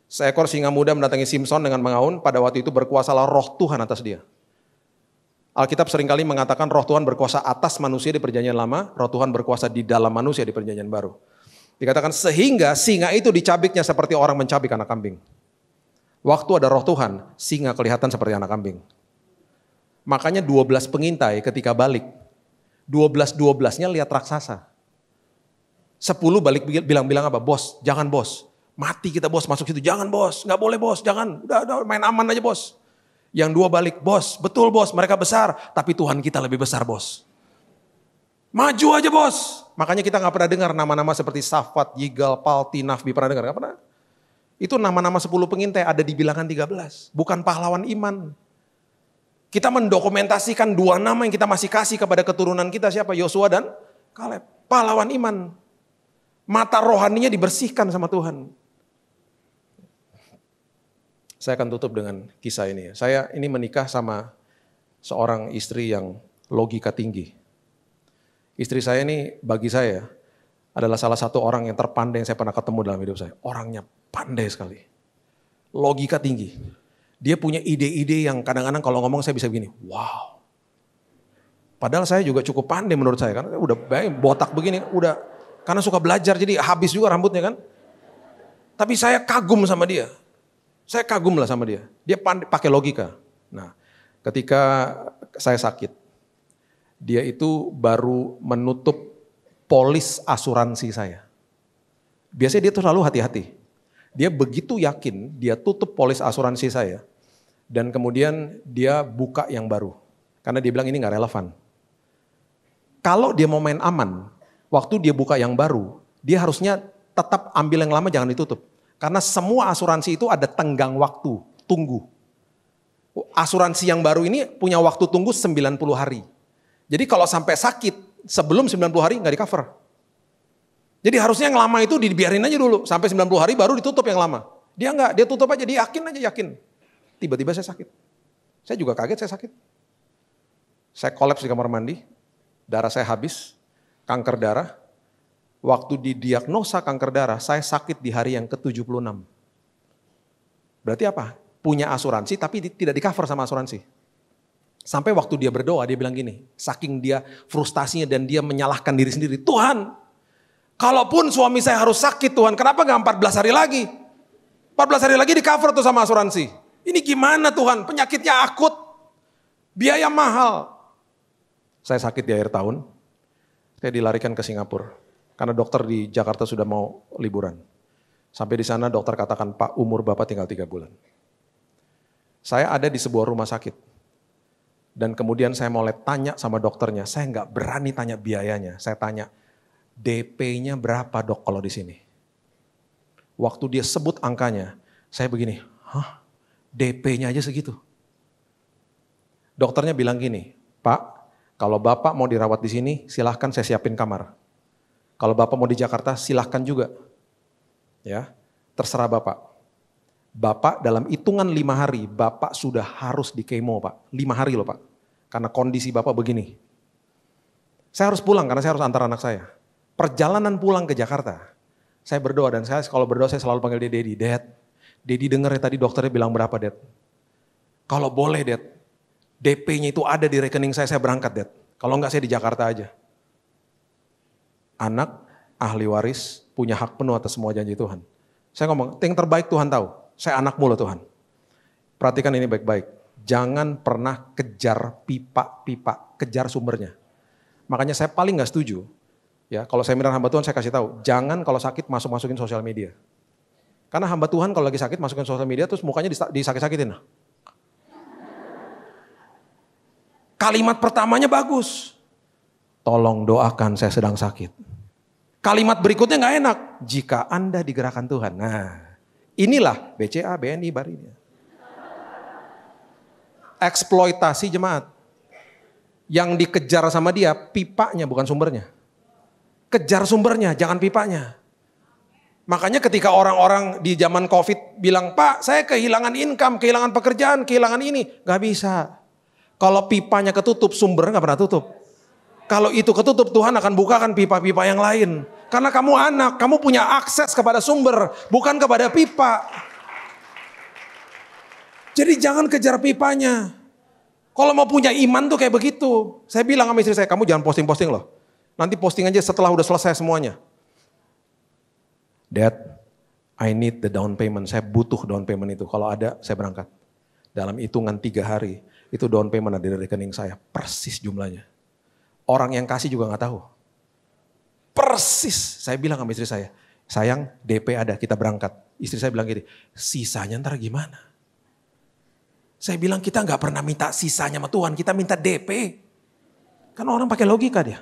Seekor singa muda mendatangi Simpson dengan mengaun, pada waktu itu berkuasalah roh Tuhan atas dia. Alkitab seringkali mengatakan roh Tuhan berkuasa atas manusia di perjanjian lama, roh Tuhan berkuasa di dalam manusia di perjanjian baru. Dikatakan sehingga singa itu dicabiknya seperti orang mencabik anak kambing. Waktu ada roh Tuhan, singa kelihatan seperti anak kambing. Makanya 12 pengintai ketika balik, 12-12-nya lihat raksasa. 10 balik bilang-bilang apa? Bos, jangan bos. Mati kita bos masuk situ, jangan bos. Nggak boleh bos, jangan. Udah, udah main aman aja bos. Yang dua balik, bos, betul bos, mereka besar, tapi Tuhan kita lebih besar bos. Maju aja bos. Makanya kita gak pernah dengar nama-nama seperti Safat, Yigal, Palti, Nafbi. Pernah dengar? Gak pernah. Itu nama-nama 10 pengintai ada di bilangan 13. Bukan pahlawan iman. Kita mendokumentasikan dua nama yang kita masih kasih kepada keturunan kita. Siapa? Yosua dan Kaleb. Pahlawan iman. Mata rohaninya dibersihkan sama Tuhan. Saya akan tutup dengan kisah ini. Saya ini menikah sama seorang istri yang logika tinggi. Istri saya ini bagi saya adalah salah satu orang yang terpandai yang saya pernah ketemu dalam hidup saya. Orangnya pandai sekali. Logika tinggi. Dia punya ide-ide yang kadang-kadang kalau ngomong saya bisa begini, wow. Padahal saya juga cukup pandai menurut saya karena udah baik, botak begini, udah karena suka belajar jadi habis juga rambutnya kan. Tapi saya kagum sama dia. Saya kagum lah sama dia. Dia pakai logika. Nah, ketika saya sakit, dia itu baru menutup polis asuransi saya. Biasanya dia tuh selalu hati-hati. Dia begitu yakin dia tutup polis asuransi saya dan kemudian dia buka yang baru. Karena dia bilang ini nggak relevan. Kalau dia mau main aman, waktu dia buka yang baru, dia harusnya tetap ambil yang lama jangan ditutup. Karena semua asuransi itu ada tenggang waktu, tunggu. Asuransi yang baru ini punya waktu tunggu 90 hari. Jadi kalau sampai sakit sebelum 90 hari nggak di cover. Jadi harusnya yang lama itu dibiarin aja dulu. Sampai 90 hari baru ditutup yang lama. Dia nggak, dia tutup aja, dia yakin aja yakin. Tiba-tiba saya sakit. Saya juga kaget saya sakit. Saya kolaps di kamar mandi, darah saya habis, kanker darah, waktu didiagnosa kanker darah, saya sakit di hari yang ke-76. Berarti apa? Punya asuransi tapi tidak di cover sama asuransi. Sampai waktu dia berdoa, dia bilang gini, saking dia frustasinya dan dia menyalahkan diri sendiri. Tuhan, kalaupun suami saya harus sakit Tuhan, kenapa nggak 14 hari lagi? 14 hari lagi di cover tuh sama asuransi. Ini gimana Tuhan, penyakitnya akut, biaya mahal. Saya sakit di akhir tahun, saya dilarikan ke Singapura karena dokter di Jakarta sudah mau liburan. Sampai di sana dokter katakan, Pak umur Bapak tinggal tiga bulan. Saya ada di sebuah rumah sakit. Dan kemudian saya mulai tanya sama dokternya, saya nggak berani tanya biayanya. Saya tanya, DP-nya berapa dok kalau di sini? Waktu dia sebut angkanya, saya begini, hah DP-nya aja segitu? Dokternya bilang gini, Pak, kalau Bapak mau dirawat di sini, silahkan saya siapin kamar. Kalau Bapak mau di Jakarta silahkan juga. Ya, terserah Bapak. Bapak dalam hitungan lima hari, Bapak sudah harus di kemo Pak. Lima hari loh Pak. Karena kondisi Bapak begini. Saya harus pulang karena saya harus antar anak saya. Perjalanan pulang ke Jakarta, saya berdoa dan saya kalau berdoa saya selalu panggil dia Dedi. Dad, Dedi denger ya tadi dokternya bilang berapa Dad? Kalau boleh Dad, DP-nya itu ada di rekening saya, saya berangkat Dad. Kalau enggak saya di Jakarta aja anak, ahli waris, punya hak penuh atas semua janji Tuhan. Saya ngomong, yang terbaik Tuhan tahu. Saya anak loh Tuhan. Perhatikan ini baik-baik. Jangan pernah kejar pipa-pipa, kejar sumbernya. Makanya saya paling nggak setuju. Ya, kalau saya minta hamba Tuhan saya kasih tahu, jangan kalau sakit masuk-masukin sosial media. Karena hamba Tuhan kalau lagi sakit masukin sosial media terus mukanya disakit-sakitin. Kalimat pertamanya bagus. Tolong doakan saya sedang sakit. Kalimat berikutnya nggak enak. Jika Anda digerakkan Tuhan. Nah, inilah BCA, BNI, Barinya. Eksploitasi jemaat. Yang dikejar sama dia pipanya bukan sumbernya. Kejar sumbernya, jangan pipanya. Makanya ketika orang-orang di zaman Covid bilang, "Pak, saya kehilangan income, kehilangan pekerjaan, kehilangan ini." Gak bisa. Kalau pipanya ketutup, sumbernya gak pernah tutup. Kalau itu ketutup Tuhan akan bukakan pipa-pipa yang lain. Karena kamu anak, kamu punya akses kepada sumber, bukan kepada pipa. Jadi jangan kejar pipanya. Kalau mau punya iman tuh kayak begitu. Saya bilang sama istri saya, kamu jangan posting-posting loh. Nanti posting aja setelah udah selesai semuanya. Dad, I need the down payment. Saya butuh down payment itu. Kalau ada, saya berangkat. Dalam hitungan tiga hari, itu down payment ada di rekening saya. Persis jumlahnya. Orang yang kasih juga nggak tahu. Persis, saya bilang sama istri saya, sayang DP ada, kita berangkat. Istri saya bilang gini, sisanya ntar gimana? Saya bilang kita nggak pernah minta sisanya sama Tuhan, kita minta DP. Kan orang pakai logika dia.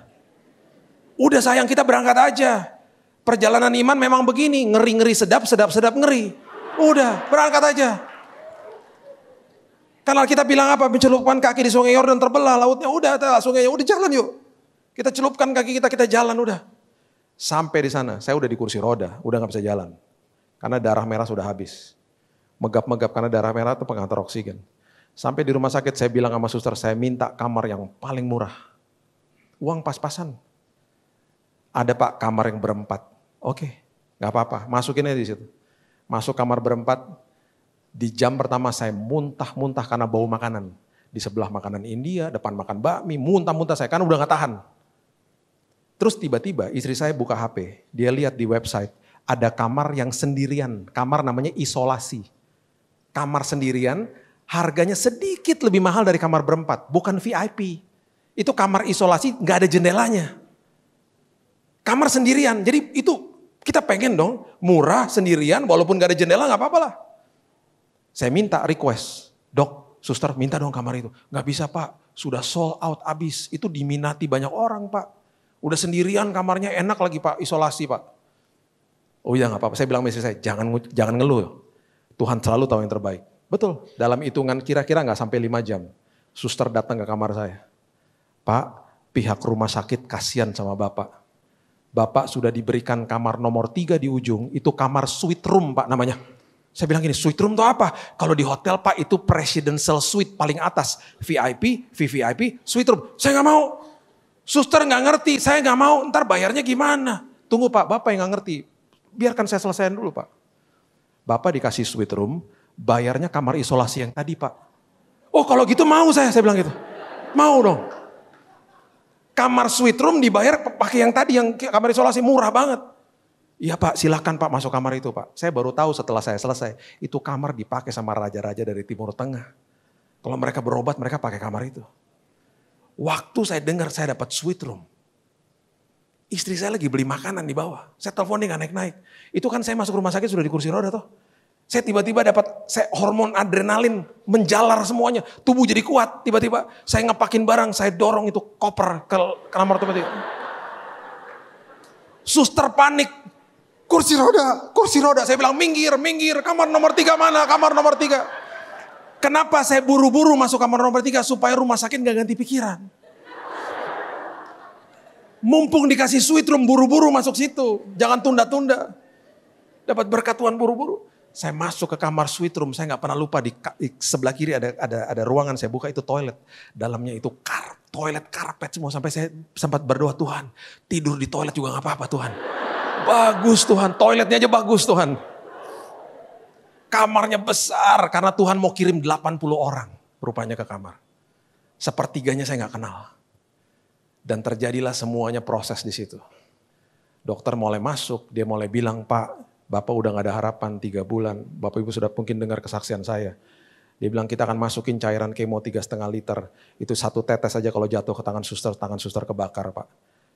Udah sayang kita berangkat aja. Perjalanan iman memang begini, ngeri-ngeri sedap, sedap-sedap ngeri. Udah berangkat aja. Karena kita bilang apa? Mencelupkan kaki di sungai Yordan terbelah lautnya. Udah, sungainya udah jalan yuk. Kita celupkan kaki kita, kita jalan udah. Sampai di sana, saya udah di kursi roda, udah nggak bisa jalan. Karena darah merah sudah habis. Megap-megap karena darah merah itu pengantar oksigen. Sampai di rumah sakit saya bilang sama suster, saya minta kamar yang paling murah. Uang pas-pasan. Ada pak kamar yang berempat. Oke, nggak apa-apa, masukin aja di situ. Masuk kamar berempat, di jam pertama saya muntah-muntah karena bau makanan. Di sebelah makanan India, depan makan bakmi, muntah-muntah saya karena udah gak tahan. Terus tiba-tiba istri saya buka HP, dia lihat di website, ada kamar yang sendirian, kamar namanya isolasi. Kamar sendirian, harganya sedikit lebih mahal dari kamar berempat, bukan VIP. Itu kamar isolasi, gak ada jendelanya. Kamar sendirian, jadi itu kita pengen dong murah sendirian walaupun gak ada jendela gak apa-apa lah. Saya minta request, dok, suster minta dong kamar itu. Gak bisa pak, sudah sold out abis. Itu diminati banyak orang pak. Udah sendirian kamarnya enak lagi pak, isolasi pak. Oh iya gak apa-apa, saya bilang mesti saya, jangan jangan ngeluh. Tuhan selalu tahu yang terbaik. Betul, dalam hitungan kira-kira gak sampai 5 jam. Suster datang ke kamar saya. Pak, pihak rumah sakit kasihan sama Bapak. Bapak sudah diberikan kamar nomor tiga di ujung, itu kamar suite room Pak namanya. Saya bilang gini, suite room itu apa? Kalau di hotel pak itu presidential suite paling atas. VIP, VVIP, suite room. Saya gak mau. Suster gak ngerti, saya gak mau. Ntar bayarnya gimana? Tunggu pak, bapak yang nggak ngerti. Biarkan saya selesaikan dulu pak. Bapak dikasih suite room, bayarnya kamar isolasi yang tadi pak. Oh kalau gitu mau saya, saya bilang gitu. Mau dong. Kamar suite room dibayar pakai yang tadi, yang kamar isolasi murah banget. Iya pak, silakan pak masuk kamar itu pak. Saya baru tahu setelah saya selesai, itu kamar dipakai sama raja-raja dari Timur Tengah. Kalau mereka berobat, mereka pakai kamar itu. Waktu saya dengar saya dapat sweet room. Istri saya lagi beli makanan di bawah. Saya telepon dia gak naik-naik. Itu kan saya masuk rumah sakit sudah di kursi roda toh. Saya tiba-tiba dapat saya hormon adrenalin menjalar semuanya. Tubuh jadi kuat. Tiba-tiba saya ngepakin barang, saya dorong itu koper ke kamar tempat itu. Suster panik, kursi roda, kursi roda. Saya bilang minggir, minggir, kamar nomor tiga mana, kamar nomor tiga. Kenapa saya buru-buru masuk kamar nomor tiga supaya rumah sakit gak ganti pikiran. Mumpung dikasih suite room buru-buru masuk situ, jangan tunda-tunda. Dapat berkat Tuhan buru-buru. Saya masuk ke kamar suite room, saya nggak pernah lupa di, di sebelah kiri ada ada ada ruangan saya buka itu toilet, dalamnya itu kar, toilet karpet semua sampai saya sempat berdoa Tuhan tidur di toilet juga nggak apa-apa Tuhan. Bagus Tuhan, toiletnya aja bagus Tuhan. Kamarnya besar karena Tuhan mau kirim 80 orang rupanya ke kamar. Sepertiganya saya nggak kenal. Dan terjadilah semuanya proses di situ. Dokter mulai masuk, dia mulai bilang, Pak, Bapak udah gak ada harapan tiga bulan. Bapak Ibu sudah mungkin dengar kesaksian saya. Dia bilang kita akan masukin cairan kemo tiga setengah liter. Itu satu tetes aja kalau jatuh ke tangan suster, tangan suster kebakar pak.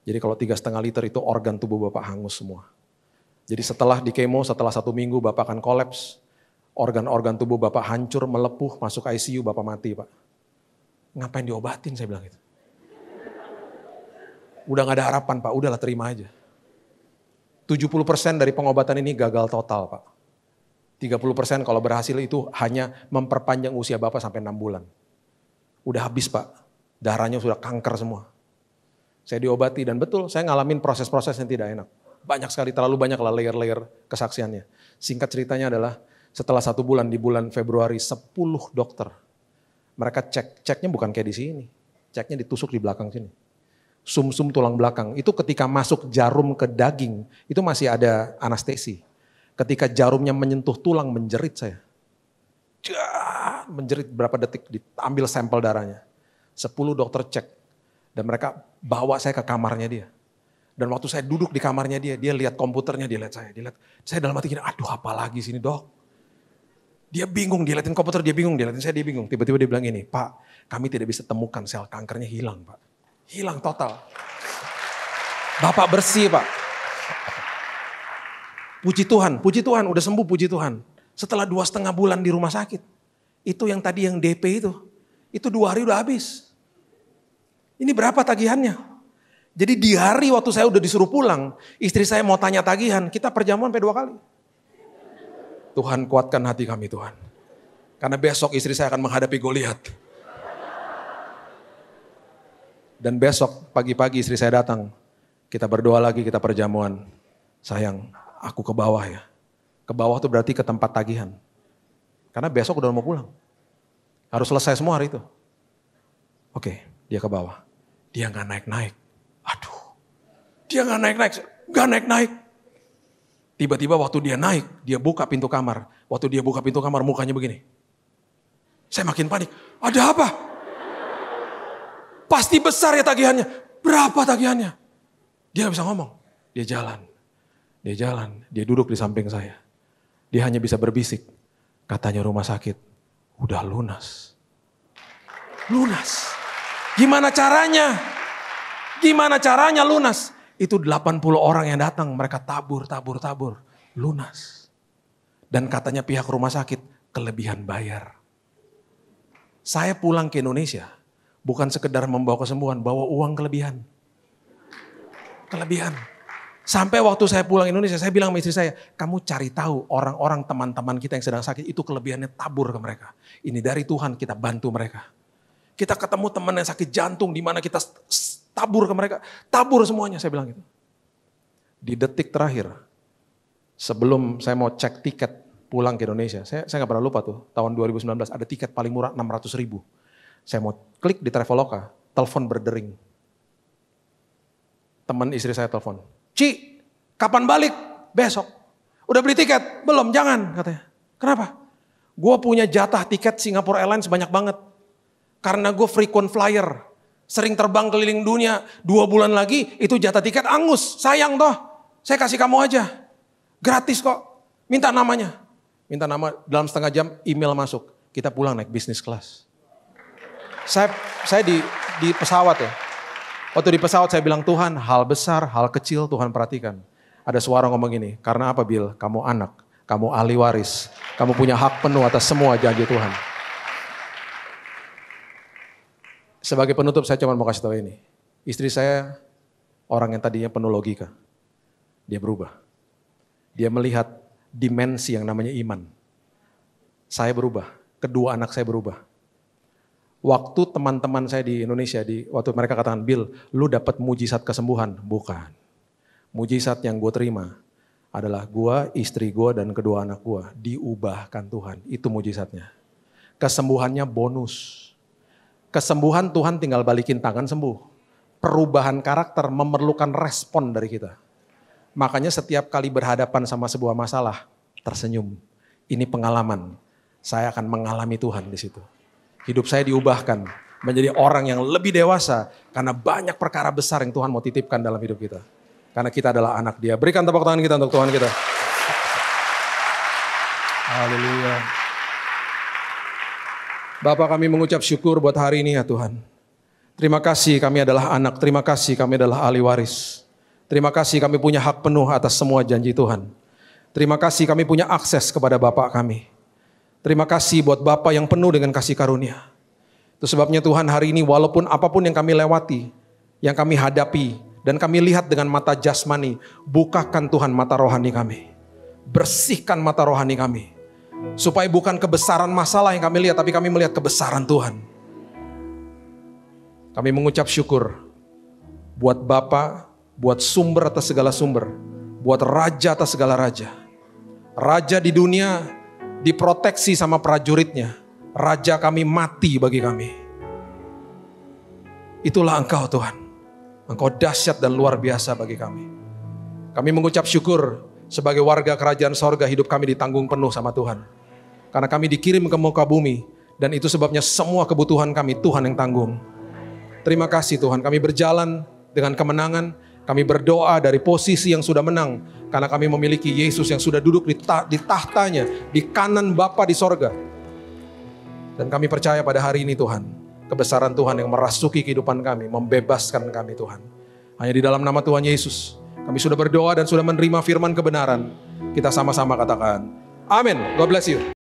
Jadi kalau tiga setengah liter itu organ tubuh Bapak hangus semua. Jadi setelah di kemo, setelah satu minggu Bapak akan kolaps. Organ-organ tubuh Bapak hancur, melepuh, masuk ICU, Bapak mati Pak. Ngapain diobatin saya bilang gitu. Udah gak ada harapan Pak, udahlah terima aja. 70% dari pengobatan ini gagal total Pak. 30% kalau berhasil itu hanya memperpanjang usia Bapak sampai 6 bulan. Udah habis Pak, darahnya sudah kanker semua. Saya diobati dan betul saya ngalamin proses-proses yang tidak enak. Banyak sekali, terlalu banyak lah layer-layer kesaksiannya. Singkat ceritanya adalah setelah satu bulan di bulan Februari 10 dokter. Mereka cek, ceknya bukan kayak di sini. Ceknya ditusuk di belakang sini. Sum-sum tulang belakang. Itu ketika masuk jarum ke daging, itu masih ada anestesi. Ketika jarumnya menyentuh tulang, menjerit saya. Menjerit berapa detik, diambil sampel darahnya. 10 dokter cek, dan mereka bawa saya ke kamarnya dia. Dan waktu saya duduk di kamarnya dia, dia lihat komputernya, dia lihat saya. Dia lihat, saya dalam hati gini, aduh apa lagi sini dok. Dia bingung, dia liatin komputer, dia bingung, dia liatin saya, dia bingung. Tiba-tiba dia bilang ini, Pak, kami tidak bisa temukan sel kankernya hilang Pak. Hilang total. Bapak bersih Pak. Puji Tuhan, puji Tuhan, udah sembuh puji Tuhan. Setelah dua setengah bulan di rumah sakit, itu yang tadi yang DP itu, itu dua hari udah habis. Ini berapa tagihannya? Jadi di hari waktu saya udah disuruh pulang, istri saya mau tanya tagihan, kita perjamuan sampai dua kali. Tuhan kuatkan hati kami Tuhan. Karena besok istri saya akan menghadapi Goliat. Dan besok pagi-pagi istri saya datang, kita berdoa lagi, kita perjamuan. Sayang, aku ke bawah ya. Ke bawah tuh berarti ke tempat tagihan. Karena besok udah mau pulang. Harus selesai semua hari itu. Oke, dia ke bawah. Dia nggak naik-naik. Aduh, dia nggak naik-naik, nggak naik-naik. Tiba-tiba waktu dia naik, dia buka pintu kamar. Waktu dia buka pintu kamar, mukanya begini. Saya makin panik. Ada apa? Pasti besar ya tagihannya. Berapa tagihannya? Dia gak bisa ngomong. Dia jalan. Dia jalan. Dia duduk di samping saya. Dia hanya bisa berbisik. Katanya rumah sakit. Udah lunas. Lunas. Gimana caranya? Gimana caranya lunas? Itu 80 orang yang datang, mereka tabur, tabur, tabur. Lunas. Dan katanya pihak rumah sakit, kelebihan bayar. Saya pulang ke Indonesia, bukan sekedar membawa kesembuhan, bawa uang kelebihan. Kelebihan. Sampai waktu saya pulang Indonesia, saya bilang sama istri saya, kamu cari tahu orang-orang teman-teman kita yang sedang sakit, itu kelebihannya tabur ke mereka. Ini dari Tuhan kita bantu mereka. Kita ketemu teman yang sakit jantung di mana kita tabur ke mereka. Tabur semuanya, saya bilang gitu. Di detik terakhir, sebelum saya mau cek tiket pulang ke Indonesia, saya, saya gak pernah lupa tuh, tahun 2019 ada tiket paling murah 600 ribu. Saya mau klik di Traveloka, telepon berdering. Teman istri saya telepon, Ci, kapan balik? Besok. Udah beli tiket? Belum, jangan katanya. Kenapa? Gue punya jatah tiket Singapore Airlines banyak banget. Karena gue frequent flyer. Sering terbang keliling dunia. Dua bulan lagi itu jatah tiket angus. Sayang toh. Saya kasih kamu aja. Gratis kok. Minta namanya. Minta nama dalam setengah jam email masuk. Kita pulang naik bisnis kelas. Saya, saya di, di pesawat ya. Waktu di pesawat saya bilang Tuhan hal besar, hal kecil Tuhan perhatikan. Ada suara ngomong gini, karena apa Bill? Kamu anak, kamu ahli waris, kamu punya hak penuh atas semua janji Tuhan. sebagai penutup saya cuma mau kasih tahu ini. Istri saya orang yang tadinya penuh logika. Dia berubah. Dia melihat dimensi yang namanya iman. Saya berubah, kedua anak saya berubah. Waktu teman-teman saya di Indonesia, di waktu mereka katakan, Bill, lu dapat mujizat kesembuhan. Bukan. Mujizat yang gue terima adalah gue, istri gue, dan kedua anak gue diubahkan Tuhan. Itu mujizatnya. Kesembuhannya bonus. Kesembuhan Tuhan tinggal balikin tangan sembuh. Perubahan karakter memerlukan respon dari kita. Makanya setiap kali berhadapan sama sebuah masalah, tersenyum. Ini pengalaman. Saya akan mengalami Tuhan di situ. Hidup saya diubahkan menjadi orang yang lebih dewasa karena banyak perkara besar yang Tuhan mau titipkan dalam hidup kita. Karena kita adalah anak Dia. Berikan tepuk tangan kita untuk Tuhan kita. Haleluya. Bapak kami mengucap syukur buat hari ini ya Tuhan. Terima kasih kami adalah anak, terima kasih kami adalah ahli waris. Terima kasih kami punya hak penuh atas semua janji Tuhan. Terima kasih kami punya akses kepada Bapak kami. Terima kasih buat Bapak yang penuh dengan kasih karunia. Itu sebabnya Tuhan hari ini walaupun apapun yang kami lewati, yang kami hadapi, dan kami lihat dengan mata jasmani, bukakan Tuhan mata rohani kami. Bersihkan mata rohani kami Supaya bukan kebesaran masalah yang kami lihat, tapi kami melihat kebesaran Tuhan. Kami mengucap syukur buat Bapa, buat sumber atas segala sumber, buat raja atas segala raja. Raja di dunia diproteksi sama prajuritnya. Raja kami mati bagi kami. Itulah Engkau Tuhan. Engkau dahsyat dan luar biasa bagi kami. Kami mengucap syukur sebagai warga kerajaan sorga hidup kami ditanggung penuh sama Tuhan. Karena kami dikirim ke muka bumi dan itu sebabnya semua kebutuhan kami Tuhan yang tanggung. Terima kasih Tuhan kami berjalan dengan kemenangan, kami berdoa dari posisi yang sudah menang. Karena kami memiliki Yesus yang sudah duduk di, ta di tahtanya, di kanan Bapa di sorga. Dan kami percaya pada hari ini Tuhan, kebesaran Tuhan yang merasuki kehidupan kami, membebaskan kami Tuhan. Hanya di dalam nama Tuhan Yesus, kami sudah berdoa dan sudah menerima firman kebenaran. Kita sama-sama katakan. Amin. God bless you.